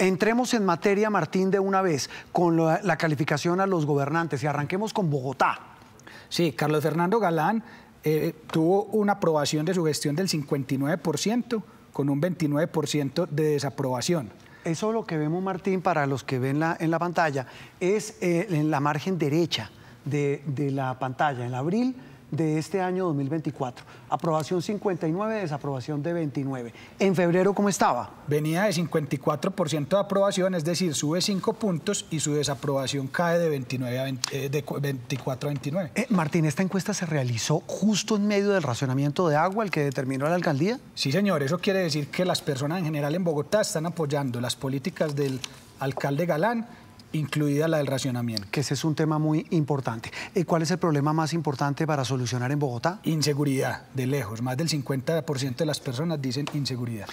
Entremos en materia, Martín, de una vez, con la, calificación a los gobernantes y arranquemos con Bogotá. Sí, Carlos Fernando Galán eh, tuvo una aprobación de su gestión del 59%, con un 29% de desaprobación. Eso lo que vemos, Martín, para los que ven en la pantalla, es eh, en la margen derecha de la pantalla. En abril de este año 2024. Aprobación 59, desaprobación de 29. ¿En febrero cómo estaba? Venía de 54% de aprobación, es decir, sube 5 puntos y su desaprobación cae de, 29 a 24 eh, a 29. Eh, Martín, ¿esta encuesta se realizó justo en medio del racionamiento de agua, el que determinó la alcaldía? Sí, señor, eso quiere decir que las personas en general en Bogotá están apoyando las políticas del alcalde Galán incluida la del racionamiento. Que ese es un tema muy importante. ¿Y cuál es el problema más importante para solucionar en Bogotá? Inseguridad, de lejos. Más del 50% de las personas dicen inseguridad.